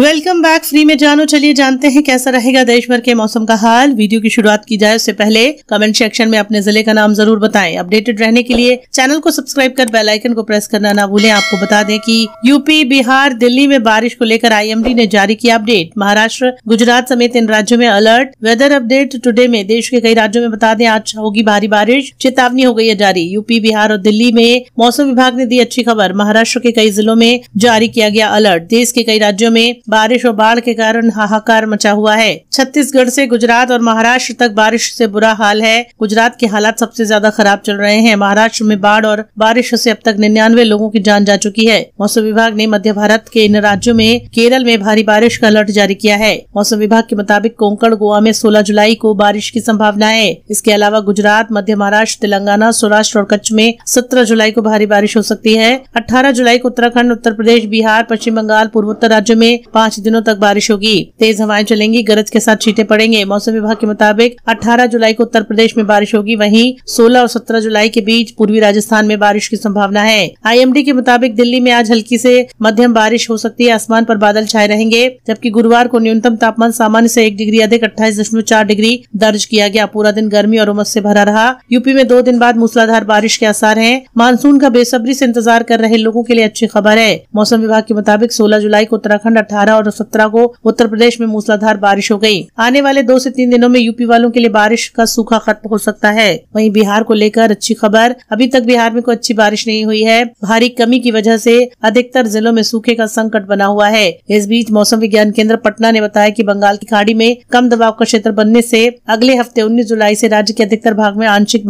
welcome back free में जानो चलिए जानते हैं कैसा रहेगा देश भर के मौसम का हाल वीडियो की शुरुआत की जाए उससे पहले कमेंट सेक्शन में अपने जिले का नाम जरूर बताएं अपडेटेड रहने के लिए चैनल को सब्सक्राइब कर बेल आइकन को प्रेस करना ना भूलें आपको बता दें कि यूपी बिहार दिल्ली में बारिश को लेकर आई ने जारी किया अपडेट महाराष्ट्र गुजरात समेत इन राज्यों में अलर्ट वेदर अपडेट टूडे में देश के कई राज्यों में बता दें आज होगी भारी बारिश चेतावनी हो गई है जारी यूपी बिहार और दिल्ली में मौसम विभाग ने दी अच्छी खबर महाराष्ट्र के कई जिलों में जारी किया गया अलर्ट देश के कई राज्यों में बारिश और बाढ़ के कारण हाहाकार मचा हुआ है छत्तीसगढ़ से गुजरात और महाराष्ट्र तक बारिश से बुरा हाल है गुजरात के हालात सबसे ज्यादा खराब चल रहे हैं महाराष्ट्र में बाढ़ और बारिश से अब तक निन्यानवे लोगों की जान जा चुकी है मौसम विभाग ने मध्य भारत के इन राज्यों में केरल में भारी बारिश का अलर्ट जारी किया है मौसम विभाग के मुताबिक कोंकण गोवा में सोलह जुलाई को बारिश की संभावना है इसके अलावा गुजरात मध्य महाराष्ट्र तेलंगाना सौराष्ट्र और कच्छ में सत्रह जुलाई को भारी बारिश हो सकती है अठारह जुलाई को उत्तराखंड उत्तर प्रदेश बिहार पश्चिम बंगाल पूर्वोत्तर राज्यों में पाँच दिनों तक बारिश होगी तेज हवाएं चलेंगी गरज के साथ छीटे पड़ेंगे मौसम विभाग के मुताबिक 18 जुलाई को उत्तर प्रदेश में बारिश होगी वहीं 16 और 17 जुलाई के बीच पूर्वी राजस्थान में बारिश की संभावना है आईएमडी के मुताबिक दिल्ली में आज हल्की से मध्यम बारिश हो सकती है आसमान पर बादल छाए रहेंगे जबकि गुरुवार को न्यूनतम तापमान सामान्य से एक डिग्री अधिक अट्ठाईस डिग्री दर्ज किया गया पूरा दिन गर्मी और उमस से भरा रहा यूपी में दो दिन बाद मूसलाधार बारिश के आसार हैं मानसून का बेसब्री से इंतजार कर रहे लोगों के लिए अच्छी खबर है मौसम विभाग के मुताबिक सोलह जुलाई को उत्तराखंड अठारह अठारह और सत्रह को उत्तर प्रदेश में मूसलाधार बारिश हो गयी आने वाले दो ऐसी तीन दिनों में यूपी वालों के लिए बारिश का सूखा खत्म हो सकता है वही बिहार को लेकर अच्छी खबर अभी तक बिहार में कोई अच्छी बारिश नहीं हुई है भारी कमी की वजह से अधिकतर जिलों में सूखे का संकट बना हुआ है इस बीच मौसम विज्ञान केंद्र पटना ने बताया कि बंगाल की खाड़ी में कम दबाव का क्षेत्र बनने से अगले हफ्ते 19 जुलाई से राज्य के अधिकतर भाग में आंशिक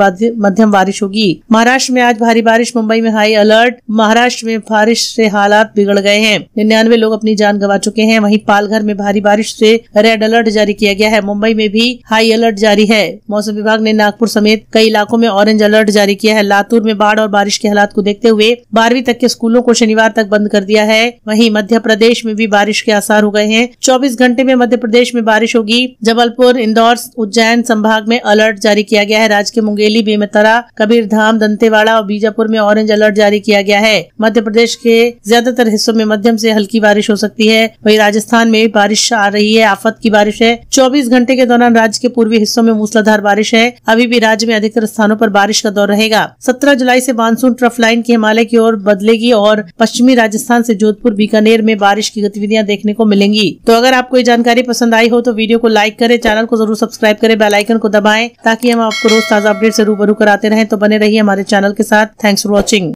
मध्यम बारिश होगी महाराष्ट्र में आज भारी बारिश मुंबई में हाई अलर्ट महाराष्ट्र में बारिश से हालात बिगड़ गए हैं निन्यानवे लोग अपनी जान गवा चुके हैं वहीं पालघर में भारी बारिश से रेड अलर्ट जारी किया गया है मुंबई में भी हाई अलर्ट जारी है मौसम विभाग ने नागपुर समेत कई इलाकों में ऑरेंज अलर्ट जारी किया है लातूर में बाढ़ और बारिश के हालात को देखते हुए बारहवीं तक के स्कूलों को शनिवार तक बंद कर दिया है वहीं मध्य प्रदेश में भी बारिश के आसार हो गए हैं चौबीस घंटे में मध्य प्रदेश में बारिश होगी जबलपुर इंदौर उज्जैन संभाग में अलर्ट जारी किया गया है राज्य के मुंगेली बेमतरा कबीरधाम दंतेवाड़ा और बीजापुर में ऑरेंज अलर्ट जारी किया गया है मध्य प्रदेश के ज्यादातर हिस्सों में मध्यम से हल्की बारिश हो सकती है वही राजस्थान में बारिश आ रही है आफत की बारिश है चौबीस घंटे के दौरान राज्य के पूर्वी हिस्सों में मूसलाधार बारिश है अभी भी राज्य में अधिकतर स्थानों पर बारिश का दौर रहेगा सत्रह जुलाई से मानसून ट्रफ लाइन की हिमालय की ओर बदलेगी और पश्चिमी राजस्थान से जोधपुर बीकानेर में बारिश की गतिविधियां देखने को मिलेंगी तो अगर आपको ये जानकारी पसंद आई हो तो वीडियो को लाइक करें चैनल को जरूर सब्सक्राइब करें बेलाइकन को दबाएं ताकि हम आपको रोज ताजा अपडेट से रूबरू कराते रहें तो बने रहिए हमारे चैनल के साथ थैंक्स फॉर वॉचिंग